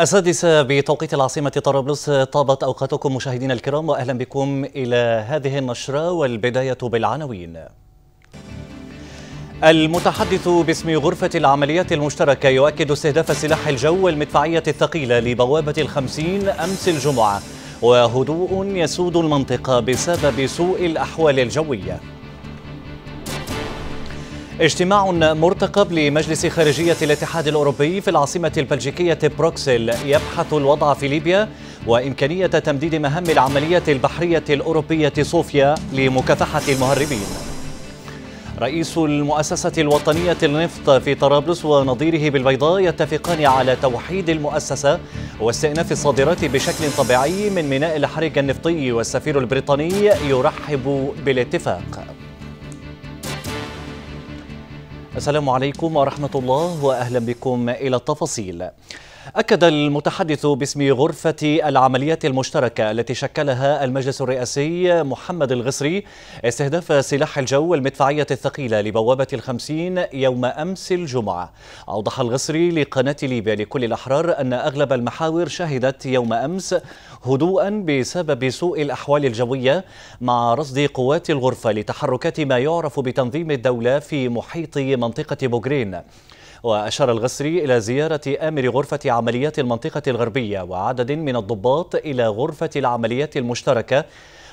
السادسة بتوقيت العاصمة طرابلس طابت أوقاتكم مشاهدينا الكرام وأهلا بكم إلى هذه النشرة والبداية بالعناوين المتحدث باسم غرفة العمليات المشتركة يؤكد استهداف سلاح الجو والمدفعية الثقيلة لبوابة الخمسين أمس الجمعة وهدوء يسود المنطقة بسبب سوء الأحوال الجوية اجتماع مرتقب لمجلس خارجية الاتحاد الأوروبي في العاصمة البلجيكية بروكسل يبحث الوضع في ليبيا وإمكانية تمديد مهام العملية البحرية الأوروبية صوفيا لمكافحة المهربين رئيس المؤسسة الوطنية للنفط في طرابلس ونظيره بالبيضاء يتفقان على توحيد المؤسسة واستئناف الصادرات بشكل طبيعي من ميناء الحريق النفطي والسفير البريطاني يرحب بالاتفاق السلام عليكم ورحمة الله وأهلا بكم إلى التفاصيل أكد المتحدث باسم غرفة العمليات المشتركة التي شكلها المجلس الرئاسي محمد الغصري استهداف سلاح الجو المدفعية الثقيلة لبوابة الخمسين يوم أمس الجمعة أوضح الغصري لقناة ليبيا لكل الأحرار أن أغلب المحاور شهدت يوم أمس هدوءا بسبب سوء الأحوال الجوية مع رصد قوات الغرفة لتحركات ما يعرف بتنظيم الدولة في محيط منطقة بوغرين وأشار الغسري إلى زيارة آمر غرفة عمليات المنطقة الغربية وعدد من الضباط إلى غرفة العمليات المشتركة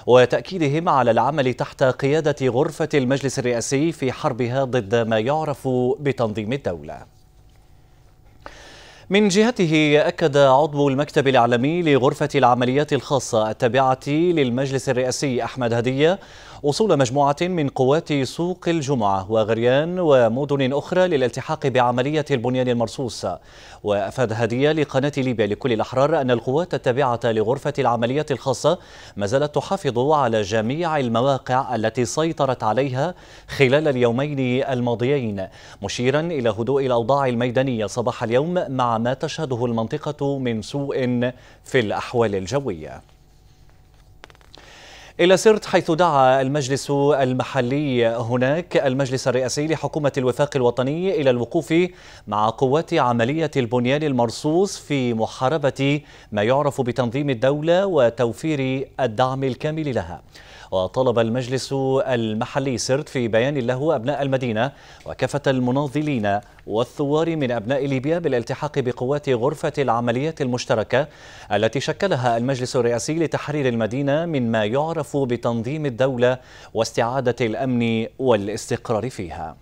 وتأكيدهم على العمل تحت قيادة غرفة المجلس الرئاسي في حربها ضد ما يعرف بتنظيم الدولة من جهته أكد عضو المكتب الإعلامي لغرفة العمليات الخاصة التابعة للمجلس الرئاسي أحمد هدية وصول مجموعة من قوات سوق الجمعة وغريان ومدن أخرى للالتحاق بعملية البنيان المرصوص وأفاد هدية لقناة ليبيا لكل الأحرار أن القوات التابعة لغرفة العمليات الخاصة ما زالت تحافظ على جميع المواقع التي سيطرت عليها خلال اليومين الماضيين مشيرا إلى هدوء الأوضاع الميدانية صباح اليوم مع ما تشهده المنطقة من سوء في الأحوال الجوية إلى سرت حيث دعا المجلس المحلي هناك المجلس الرئاسي لحكومة الوفاق الوطني إلى الوقوف مع قوات عملية البنيان المرصوص في محاربة ما يعرف بتنظيم الدولة وتوفير الدعم الكامل لها وطلب المجلس المحلي سرت في بيان له أبناء المدينة وكافة المناضلين والثوار من أبناء ليبيا بالالتحاق بقوات غرفة العمليات المشتركة التي شكلها المجلس الرئاسي لتحرير المدينة من ما يعرف بتنظيم الدولة واستعادة الأمن والاستقرار فيها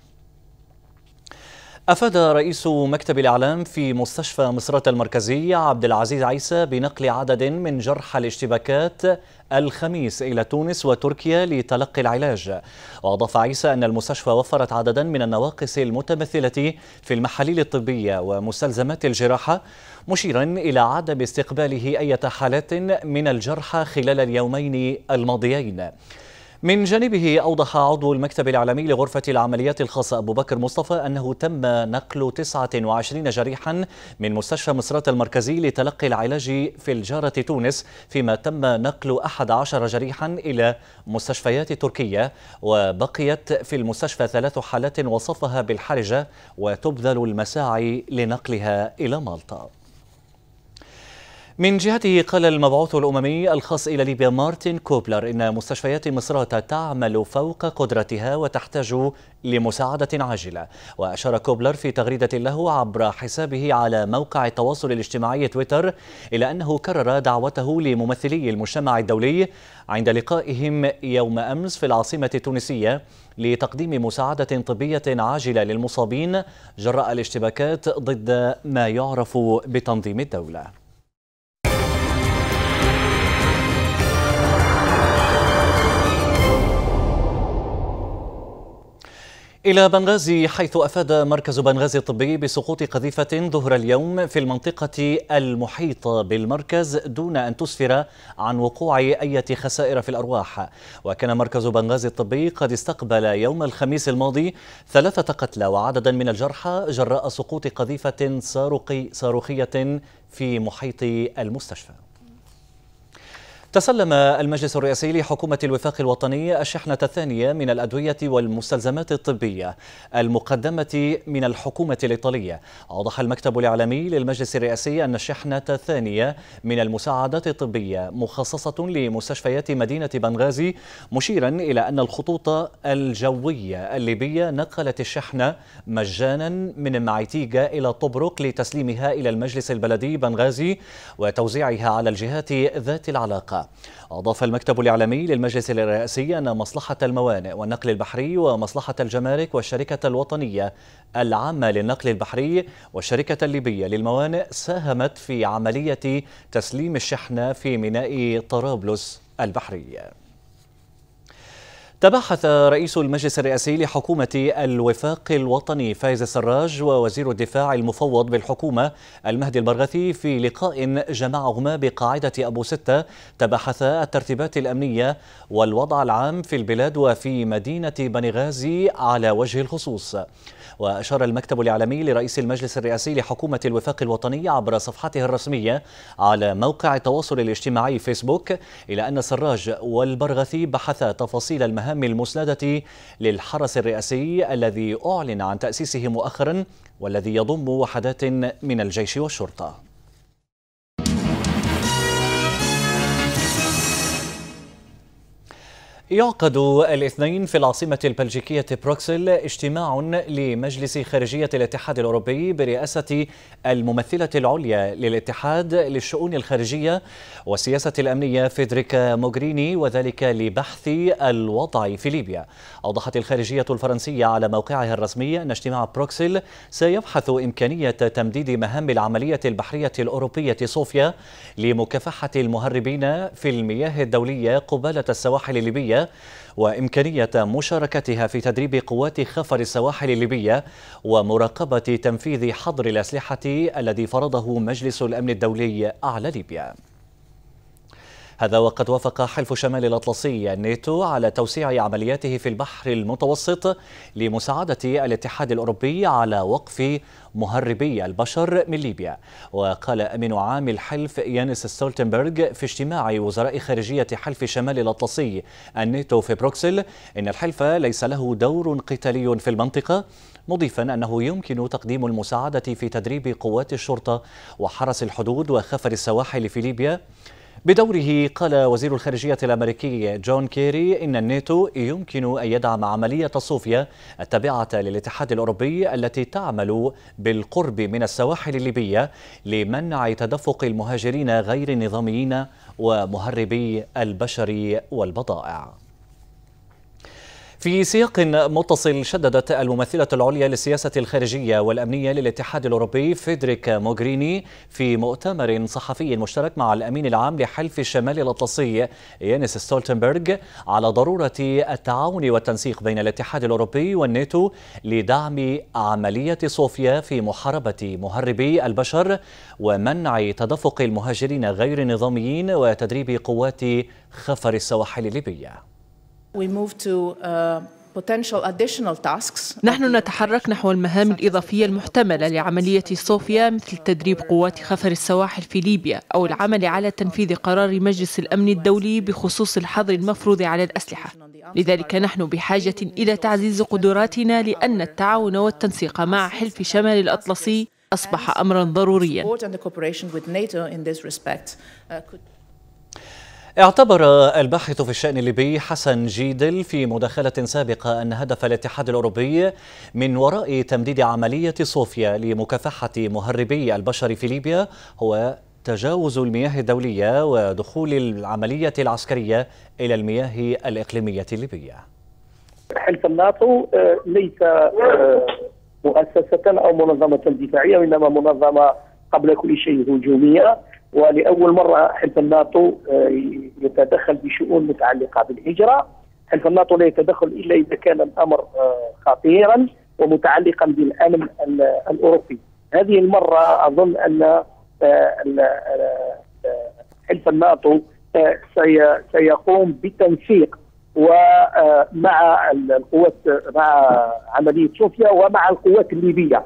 أفاد رئيس مكتب الإعلام في مستشفى مصرات المركزي عبد العزيز عيسى بنقل عدد من جرحى الاشتباكات الخميس إلى تونس وتركيا لتلقي العلاج وأضاف عيسى أن المستشفى وفرت عددا من النواقص المتمثلة في المحاليل الطبية ومستلزمات الجراحة مشيرا إلى عدم استقباله أي حالات من الجرحى خلال اليومين الماضيين من جانبه أوضح عضو المكتب الإعلامي لغرفة العمليات الخاصة أبو بكر مصطفى أنه تم نقل 29 جريحا من مستشفى مصرات المركزي لتلقي العلاج في الجارة تونس فيما تم نقل 11 جريحا إلى مستشفيات تركيا وبقيت في المستشفى ثلاث حالات وصفها بالحرجة وتبذل المساعي لنقلها إلى مالطا من جهته قال المبعوث الأممي الخاص إلى ليبيا مارتن كوبلر إن مستشفيات مصر تعمل فوق قدرتها وتحتاج لمساعدة عاجلة وأشار كوبلر في تغريدة له عبر حسابه على موقع التواصل الاجتماعي تويتر إلى أنه كرر دعوته لممثلي المجتمع الدولي عند لقائهم يوم أمس في العاصمة التونسية لتقديم مساعدة طبية عاجلة للمصابين جراء الاشتباكات ضد ما يعرف بتنظيم الدولة إلى بنغازي حيث أفاد مركز بنغازي الطبي بسقوط قذيفة ظهر اليوم في المنطقة المحيطة بالمركز دون أن تسفر عن وقوع أي خسائر في الأرواح وكان مركز بنغازي الطبي قد استقبل يوم الخميس الماضي ثلاثة قتلى وعددا من الجرحى جراء سقوط قذيفة صاروخية في محيط المستشفى تسلم المجلس الرئاسي لحكومة الوفاق الوطني الشحنة الثانية من الأدوية والمستلزمات الطبية المقدمة من الحكومة الإيطالية أوضح المكتب الإعلامي للمجلس الرئاسي أن الشحنة الثانية من المساعدات الطبية مخصصة لمستشفيات مدينة بنغازي مشيرا إلى أن الخطوط الجوية الليبية نقلت الشحنة مجانا من معيتيجا إلى طبرق لتسليمها إلى المجلس البلدي بنغازي وتوزيعها على الجهات ذات العلاقة أضاف المكتب الإعلامي للمجلس الرئاسي أن مصلحة الموانئ والنقل البحري ومصلحة الجمارك والشركة الوطنية العامة للنقل البحري والشركة الليبية للموانئ ساهمت في عملية تسليم الشحنة في ميناء طرابلس البحرية تباحث رئيس المجلس الرئاسي لحكومة الوفاق الوطني فايز السراج ووزير الدفاع المفوض بالحكومة المهدي البرغثي في لقاء جمعهما بقاعدة أبو ستة تباحثا الترتيبات الأمنية والوضع العام في البلاد وفي مدينة بنغازي على وجه الخصوص وأشار المكتب الإعلامي لرئيس المجلس الرئاسي لحكومة الوفاق الوطني عبر صفحته الرسمية على موقع التواصل الاجتماعي فيسبوك إلى أن السراج والبرغثي بحثا تفاصيل المهدي أهم المسندة للحرس الرئاسي الذي أعلن عن تأسيسه مؤخرا والذي يضم وحدات من الجيش والشرطة يعقد الاثنين في العاصمة البلجيكية بروكسل اجتماع لمجلس خارجية الاتحاد الأوروبي برئاسة الممثلة العليا للاتحاد للشؤون الخارجية والسياسة الأمنية فيدريكا موغريني وذلك لبحث الوضع في ليبيا أوضحت الخارجية الفرنسية على موقعها الرسمي أن اجتماع بروكسل سيبحث إمكانية تمديد مهام العملية البحرية الأوروبية صوفيا لمكافحة المهربين في المياه الدولية قبالة السواحل الليبية الليبية وإمكانية مشاركتها في تدريب قوات خفر السواحل الليبية ومراقبة تنفيذ حظر الأسلحة الذي فرضه مجلس الأمن الدولي على ليبيا هذا وقد وافق حلف شمال الأطلسي الناتو على توسيع عملياته في البحر المتوسط لمساعدة الاتحاد الأوروبي على وقف مهربي البشر من ليبيا وقال أمين عام الحلف يانس ستولتنبرغ في اجتماع وزراء خارجية حلف شمال الأطلسي الناتو في بروكسل إن الحلف ليس له دور قتالي في المنطقة مضيفا أنه يمكن تقديم المساعدة في تدريب قوات الشرطة وحرس الحدود وخفر السواحل في ليبيا بدوره قال وزير الخارجية الأمريكي جون كيري إن الناتو يمكن أن يدعم عملية صوفيا التابعة للاتحاد الأوروبي التي تعمل بالقرب من السواحل الليبية لمنع تدفق المهاجرين غير النظاميين ومهربي البشر والبضائع في سياق متصل شددت الممثلة العليا للسياسة الخارجية والأمنية للاتحاد الأوروبي فيدريك موغريني في مؤتمر صحفي مشترك مع الأمين العام لحلف الشمال الأطلسي يانس ستولتنبرغ على ضرورة التعاون والتنسيق بين الاتحاد الأوروبي والناتو لدعم عملية صوفيا في محاربة مهربي البشر ومنع تدفق المهاجرين غير النظاميين وتدريب قوات خفر السواحل الليبيه Uh, نحن نتحرك نحو المهام الإضافية المحتملة لعملية صوفيا مثل تدريب قوات خفر السواحل في ليبيا أو العمل على تنفيذ قرار مجلس الأمن الدولي بخصوص الحظر المفروض على الأسلحة لذلك نحن بحاجة إلى تعزيز قدراتنا لأن التعاون والتنسيق مع حلف شمال الأطلسي أصبح أمرا ضروريا اعتبر الباحث في الشأن الليبي حسن جيدل في مداخلة سابقة أن هدف الاتحاد الأوروبي من وراء تمديد عملية صوفيا لمكافحة مهربي البشر في ليبيا هو تجاوز المياه الدولية ودخول العملية العسكرية إلى المياه الإقليمية الليبية حلف الناتو آه، ليس آه، مؤسسة أو منظمة دفاعية وإنما منظمة قبل كل شيء هجومية ولاول مره حلف الناتو آه، يتدخل بشؤون متعلقه بالهجره، حلف الناتو لا يتدخل الا اذا كان الامر آه، خطيرا ومتعلقا بالامن الاوروبي. هذه المره اظن ان آه، حلف الناتو سيقوم بتنسيق ومع القوات مع عمليه صوفيا ومع القوات الليبيه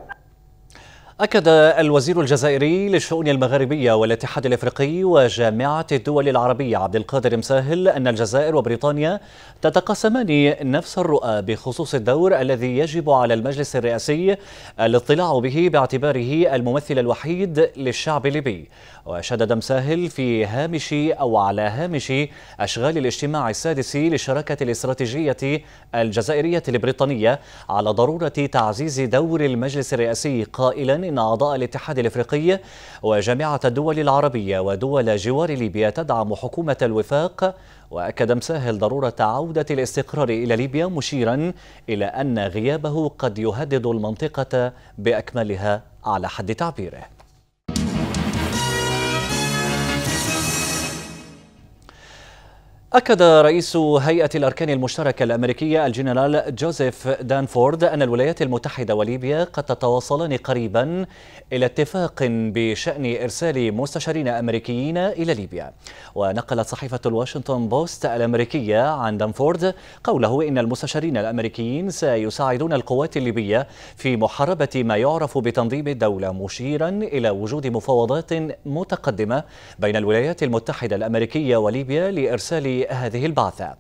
أكد الوزير الجزائري للشؤون المغاربية والاتحاد الإفريقي وجامعة الدول العربية عبد القادر مساهل أن الجزائر وبريطانيا تتقاسمان نفس الرؤى بخصوص الدور الذي يجب على المجلس الرئاسي الاطلاع به باعتباره الممثل الوحيد للشعب الليبي وأشاد دمساهل في هامش أو على هامش أشغال الاجتماع السادس للشراكة الاستراتيجية الجزائرية البريطانية على ضرورة تعزيز دور المجلس الرئاسي قائلا إن أعضاء الاتحاد الإفريقي وجامعة الدول العربية ودول جوار ليبيا تدعم حكومة الوفاق وأكد مساهل ضرورة عودة الاستقرار إلى ليبيا مشيرا إلى أن غيابه قد يهدد المنطقة بأكملها على حد تعبيره أكد رئيس هيئة الأركان المشتركة الأمريكية الجنرال جوزيف دانفورد أن الولايات المتحدة وليبيا قد تتواصلان قريبا إلى اتفاق بشأن إرسال مستشارين أمريكيين إلى ليبيا ونقلت صحيفة الواشنطن بوست الأمريكية عن دانفورد قوله إن المستشارين الأمريكيين سيساعدون القوات الليبية في محاربة ما يعرف بتنظيم الدولة مشيرا إلى وجود مفاوضات متقدمة بين الولايات المتحدة الأمريكية وليبيا لإرسال هذه البعثة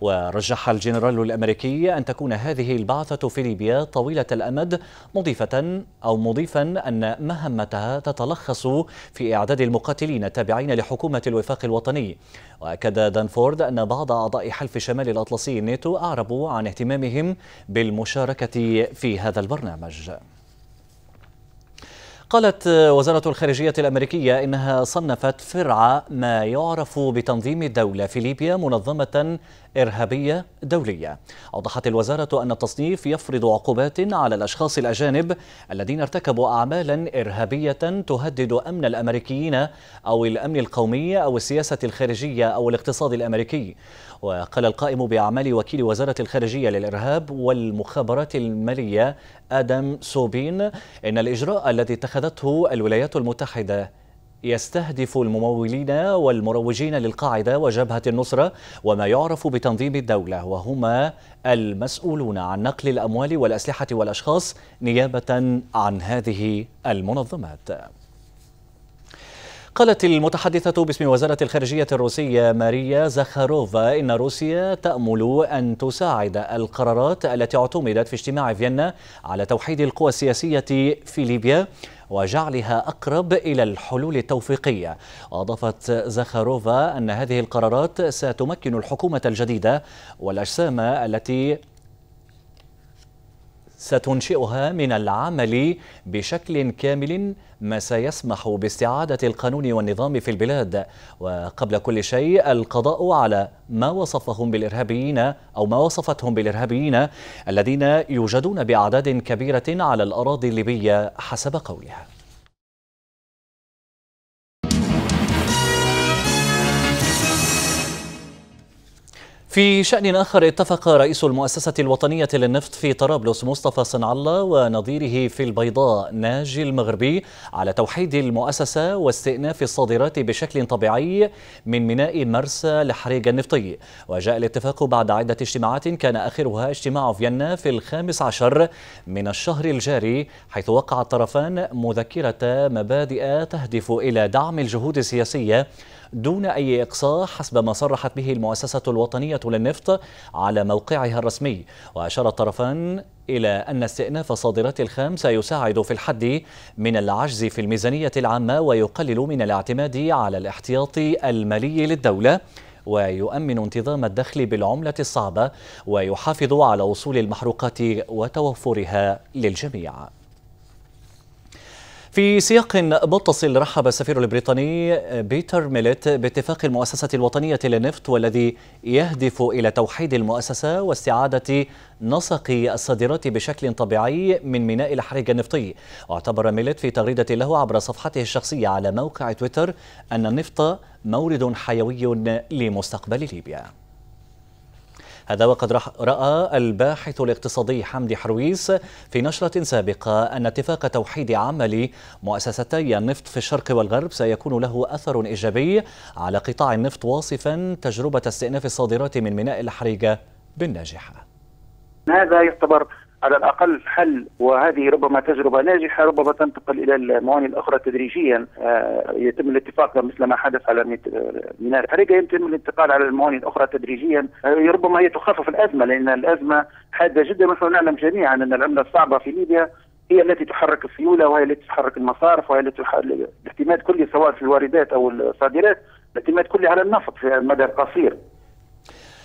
ورجح الجنرال الامريكي ان تكون هذه البعثه في ليبيا طويله الامد مضيفه او مضيفا ان مهمتها تتلخص في اعداد المقاتلين التابعين لحكومه الوفاق الوطني واكد دانفورد ان بعض اعضاء حلف شمال الاطلسي الناتو اعربوا عن اهتمامهم بالمشاركه في هذا البرنامج قالت وزارة الخارجية الأمريكية إنها صنفت فرع ما يعرف بتنظيم الدولة في ليبيا منظمة إرهابية دولية أوضحت الوزارة أن التصنيف يفرض عقوبات على الأشخاص الأجانب الذين ارتكبوا أعمالا إرهابية تهدد أمن الأمريكيين أو الأمن القومي أو السياسة الخارجية أو الاقتصاد الأمريكي وقال القائم بأعمال وكيل وزارة الخارجية للإرهاب والمخابرات المالية آدم سوبين إن الإجراء الذي اتخذته الولايات المتحدة يستهدف الممولين والمروجين للقاعدة وجبهة النصرة وما يعرف بتنظيم الدولة وهما المسؤولون عن نقل الأموال والأسلحة والأشخاص نيابة عن هذه المنظمات قالت المتحدثة باسم وزارة الخارجية الروسية ماريا زخاروفا إن روسيا تأمل أن تساعد القرارات التي اعتمدت في اجتماع فيينا على توحيد القوى السياسية في ليبيا وجعلها أقرب إلى الحلول التوفيقية وأضافت زخاروفا أن هذه القرارات ستمكن الحكومة الجديدة والأجسام التي ستنشئها من العمل بشكل كامل ما سيسمح باستعادة القانون والنظام في البلاد وقبل كل شيء القضاء على ما وصفهم بالإرهابيين أو ما وصفتهم بالإرهابيين الذين يوجدون بأعداد كبيرة على الأراضي الليبية حسب قولها في شأن آخر اتفق رئيس المؤسسة الوطنية للنفط في طرابلس مصطفى صنع الله ونظيره في البيضاء ناجي المغربي على توحيد المؤسسة واستئناف الصادرات بشكل طبيعي من ميناء مرسى لحريق النفطي وجاء الاتفاق بعد عدة اجتماعات كان آخرها اجتماع فيينا في الخامس عشر من الشهر الجاري حيث وقع الطرفان مذكرة مبادئ تهدف إلى دعم الجهود السياسية دون أي إقصاء حسب ما صرحت به المؤسسة الوطنية للنفط على موقعها الرسمي وأشار الطرفان إلى أن استئناف صادرات الخام سيساعد في الحد من العجز في الميزانية العامة ويقلل من الاعتماد على الاحتياط المالي للدولة ويؤمن انتظام الدخل بالعملة الصعبة ويحافظ على وصول المحروقات وتوفرها للجميع في سياق متصل رحب السفير البريطاني بيتر ميليت باتفاق المؤسسة الوطنية للنفط والذي يهدف إلى توحيد المؤسسة واستعادة نسق الصادرات بشكل طبيعي من ميناء الحريق النفطي واعتبر ميليت في تغريدة له عبر صفحته الشخصية على موقع تويتر أن النفط مورد حيوي لمستقبل ليبيا هذا وقد رأى الباحث الاقتصادي حمدي حرويس في نشرة سابقة أن اتفاق توحيد عمل مؤسستي النفط في الشرق والغرب سيكون له أثر إيجابي على قطاع النفط واصفا تجربة استئناف الصادرات من ميناء الحريقة بالناجحة ماذا يعتبر على الاقل حل وهذه ربما تجربه ناجحه ربما تنتقل الى المواني الاخرى تدريجيا آه، يتم الاتفاق مثل ما حدث على آه، ميناء الحريقه يتم الانتقال على المواني الاخرى تدريجيا آه، ربما هي تخفف الازمه لان الازمه حاده جدا ونحن نعلم جميعا ان العمله الصعبه في ليبيا هي التي تحرك السيوله وهي التي تحرك المصارف وهي التي الاعتماد كلي سواء في الواردات او الصادرات الاعتماد كلي على النفط في المدى القصير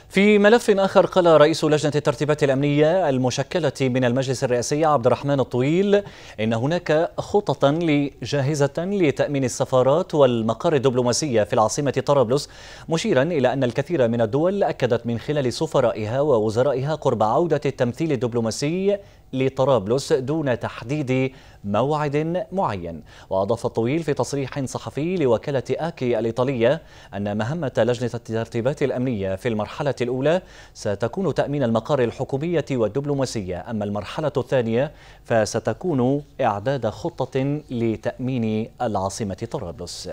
في ملف آخر قال رئيس لجنة الترتيبات الأمنية المشكلة من المجلس الرئاسي عبد الرحمن الطويل إن هناك خططا جاهزة لتأمين السفارات والمقار الدبلوماسية في العاصمة طرابلس مشيرا إلى أن الكثير من الدول أكدت من خلال سفرائها ووزرائها قرب عودة التمثيل الدبلوماسي لطرابلس دون تحديد موعد معين وأضاف الطويل في تصريح صحفي لوكالة آكي الإيطالية أن مهمة لجنة الترتيبات الأمنية في المرحلة الأولى ستكون تأمين المقار الحكومية والدبلوماسية أما المرحلة الثانية فستكون إعداد خطة لتأمين العاصمة طرابلس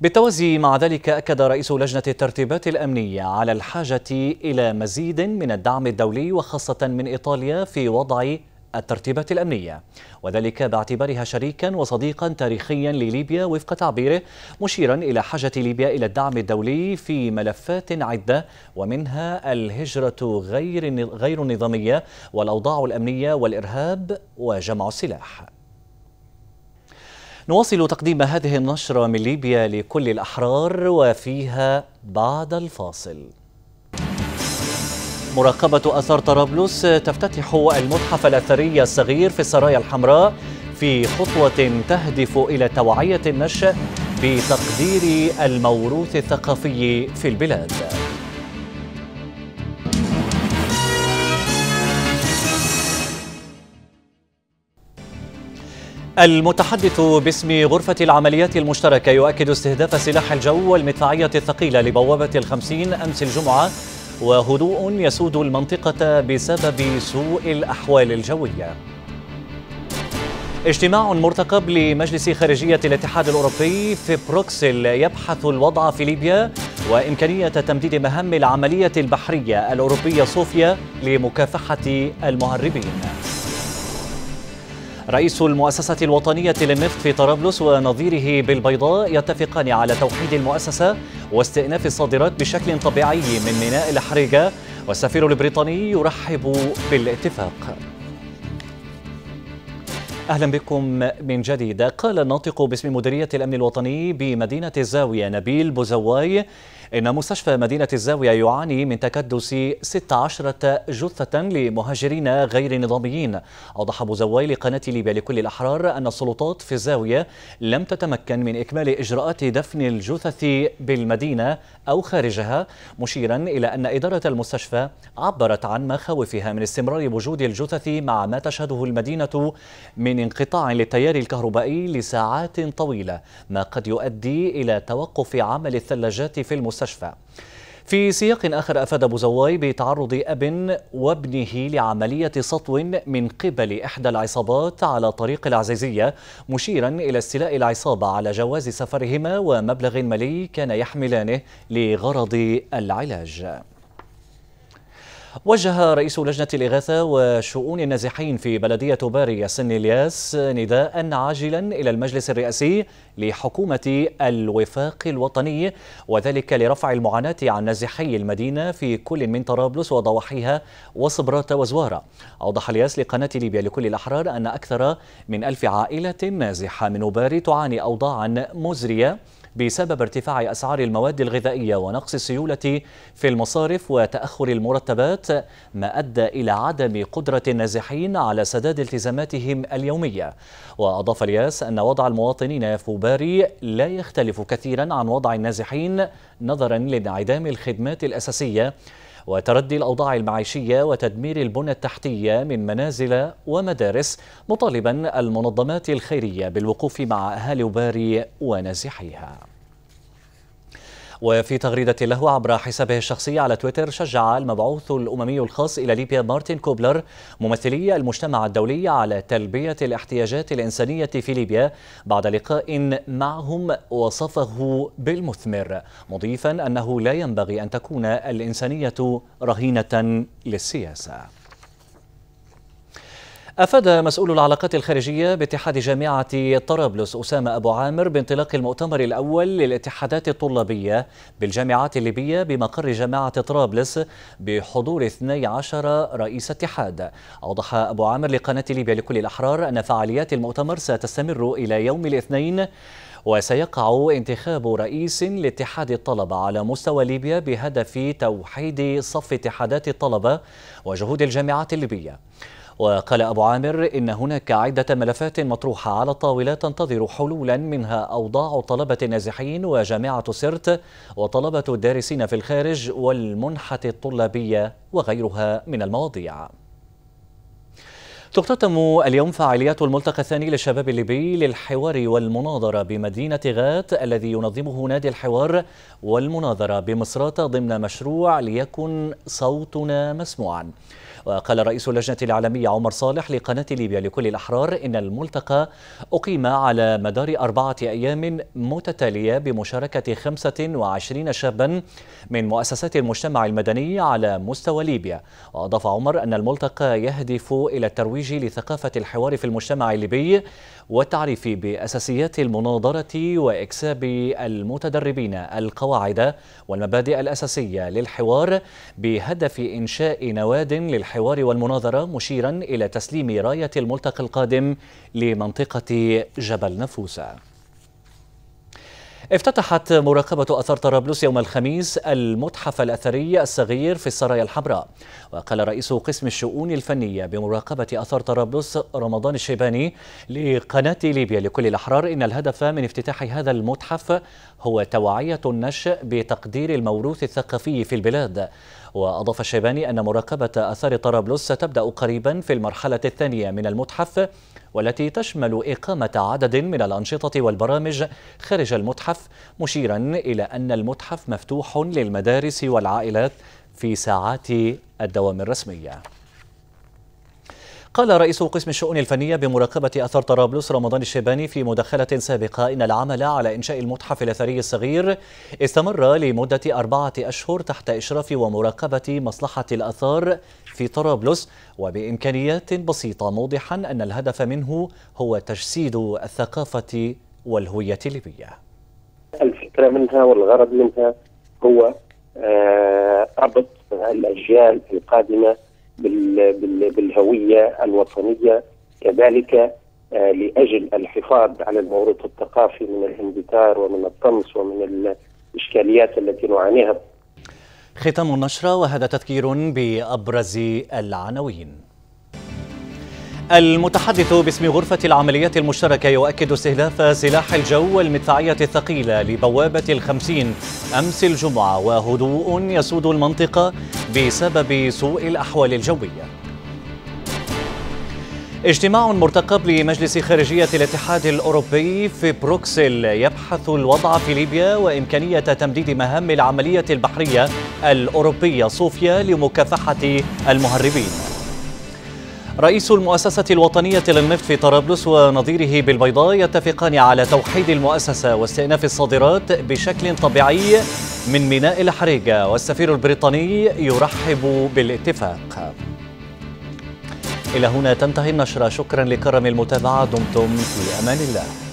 بالتوازي مع ذلك أكد رئيس لجنة الترتيبات الأمنية على الحاجة إلى مزيد من الدعم الدولي وخاصة من إيطاليا في وضع الترتيبات الأمنية وذلك باعتبارها شريكا وصديقا تاريخيا لليبيا وفق تعبيره مشيرا إلى حاجة ليبيا إلى الدعم الدولي في ملفات عدة ومنها الهجرة غير غير النظامية والأوضاع الأمنية والإرهاب وجمع السلاح نواصل تقديم هذه النشرة من ليبيا لكل الأحرار وفيها بعد الفاصل مراقبة أثار طرابلس تفتتح المتحف الأثري الصغير في السرايا الحمراء في خطوة تهدف إلى توعية النشأ بتقدير الموروث الثقافي في البلاد المتحدث باسم غرفة العمليات المشتركة يؤكد استهداف سلاح الجو والمدفعية الثقيلة لبوابة الخمسين أمس الجمعة وهدوء يسود المنطقة بسبب سوء الأحوال الجوية اجتماع مرتقب لمجلس خارجية الاتحاد الأوروبي في بروكسل يبحث الوضع في ليبيا وإمكانية تمديد مهام العملية البحرية الأوروبية صوفيا لمكافحة المهربين رئيس المؤسسة الوطنية للنفط في طرابلس ونظيره بالبيضاء يتفقان على توحيد المؤسسة واستئناف الصادرات بشكل طبيعي من ميناء الحريقة والسفير البريطاني يرحب بالاتفاق اهلا بكم من جديد قال الناطق باسم مديريه الامن الوطني بمدينه الزاويه نبيل بوزواي إن مستشفى مدينة الزاوية يعاني من تكدس 16 جثة لمهاجرين غير نظاميين أوضح مزوي لقناة ليبيا لكل الأحرار أن السلطات في الزاوية لم تتمكن من إكمال إجراءات دفن الجثث بالمدينة أو خارجها مشيرا إلى أن إدارة المستشفى عبرت عن مخاوفها من استمرار وجود الجثث مع ما تشهده المدينة من انقطاع للتيار الكهربائي لساعات طويلة ما قد يؤدي إلى توقف عمل الثلاجات في المستشفى المستشفى في سياق آخر أفاد أبو زواي بتعرض أب وابنه لعملية سطو من قبل إحدى العصابات على طريق العزيزية مشيرا إلى استيلاء العصابة على جواز سفرهما ومبلغ مالي كان يحملانه لغرض العلاج وجه رئيس لجنة الإغاثة وشؤون النازحين في بلدية باري ياسن الياس نداء عاجلا إلى المجلس الرئاسي لحكومة الوفاق الوطني وذلك لرفع المعاناة عن نازحي المدينة في كل من طرابلس وضواحيها وصبرات وزوارة أوضح الياس لقناة ليبيا لكل الأحرار أن أكثر من ألف عائلة نازحة من باري تعاني أوضاعا مزرية بسبب ارتفاع أسعار المواد الغذائية ونقص السيولة في المصارف وتأخر المرتبات ما أدى إلى عدم قدرة النازحين على سداد التزاماتهم اليومية وأضاف الياس أن وضع المواطنين في باري لا يختلف كثيرا عن وضع النازحين نظرا لانعدام الخدمات الأساسية وتردي الأوضاع المعيشية وتدمير البنى التحتية من منازل ومدارس مطالبا المنظمات الخيرية بالوقوف مع أهالي باري ونازحيها وفي تغريدة له عبر حسابه الشخصي على تويتر شجع المبعوث الأممي الخاص إلى ليبيا مارتن كوبلر ممثلي المجتمع الدولي على تلبية الاحتياجات الإنسانية في ليبيا بعد لقاء معهم وصفه بالمثمر مضيفا أنه لا ينبغي أن تكون الإنسانية رهينة للسياسة أفاد مسؤول العلاقات الخارجية باتحاد جامعة طرابلس أسامة أبو عامر بانطلاق المؤتمر الأول للاتحادات الطلابية بالجامعات الليبية بمقر جامعة طرابلس بحضور 12 رئيس اتحاد أوضح أبو عامر لقناة ليبيا لكل الأحرار أن فعاليات المؤتمر ستستمر إلى يوم الاثنين وسيقع انتخاب رئيس لاتحاد الطلبة على مستوى ليبيا بهدف توحيد صف اتحادات الطلبة وجهود الجامعات الليبية وقال أبو عامر إن هناك عدة ملفات مطروحة على الطاولة تنتظر حلولا منها أوضاع طلبة النازحين وجامعة سرت وطلبة الدارسين في الخارج والمنحة الطلابية وغيرها من المواضيع تختتم اليوم فعاليات الملتقى الثاني للشباب الليبي للحوار والمناظرة بمدينة غات الذي ينظمه نادي الحوار والمناظرة بمصراتة ضمن مشروع ليكن صوتنا مسموعا وقال رئيس اللجنة العالمية عمر صالح لقناة ليبيا لكل الأحرار إن الملتقى أقيم على مدار أربعة أيام متتالية بمشاركة 25 شابا من مؤسسات المجتمع المدني على مستوى ليبيا وأضاف عمر أن الملتقى يهدف إلى الترويج لثقافة الحوار في المجتمع الليبي والتعريف بأساسيات المناظرة وإكساب المتدربين القواعد والمبادئ الأساسية للحوار بهدف إنشاء نواد للحوار الحوار والمناظرة مشيرا إلى تسليم راية الملتقى القادم لمنطقة جبل نفوسة افتتحت مراقبة أثار طرابلس يوم الخميس المتحف الأثري الصغير في السرايا الحمراء وقال رئيس قسم الشؤون الفنية بمراقبة أثار طرابلس رمضان الشيباني لقناة ليبيا لكل الأحرار إن الهدف من افتتاح هذا المتحف هو توعية النشء بتقدير الموروث الثقافي في البلاد وأضاف الشيباني أن مراقبة أثار طرابلس ستبدأ قريبا في المرحلة الثانية من المتحف والتي تشمل إقامة عدد من الأنشطة والبرامج خارج المتحف مشيرا إلى أن المتحف مفتوح للمدارس والعائلات في ساعات الدوام الرسميه قال رئيس قسم الشؤون الفنية بمراقبة أثر طرابلس رمضان الشيباني في مداخلة سابقة إن العمل على إنشاء المتحف الأثري الصغير استمر لمدة أربعة أشهر تحت إشراف ومراقبة مصلحة الأثار في طرابلس وبإمكانيات بسيطة موضحا أن الهدف منه هو تجسيد الثقافة والهوية الليبية الفكرة منها والغرض منها هو آه، ربط الأجيال القادمة بالهويه الوطنيه كذلك آه، لاجل الحفاظ على الموروث الثقافي من الاندثار ومن الطمس ومن الاشكاليات التي نعانيها. ختام النشره وهذا تذكير بابرز العناوين. المتحدث باسم غرفة العمليات المشتركة يؤكد استهداف سلاح الجو والمدفعية الثقيلة لبوابة الخمسين أمس الجمعة وهدوء يسود المنطقة بسبب سوء الأحوال الجوية اجتماع مرتقب لمجلس خارجية الاتحاد الأوروبي في بروكسل يبحث الوضع في ليبيا وإمكانية تمديد مهام العملية البحرية الأوروبية صوفيا لمكافحة المهربين رئيس المؤسسة الوطنية للنفط في طرابلس ونظيره بالبيضاء يتفقان على توحيد المؤسسة واستئناف الصادرات بشكل طبيعي من ميناء الحريقة والسفير البريطاني يرحب بالاتفاق إلى هنا تنتهي النشرة شكرا لكرم المتابعة دمتم في أمان الله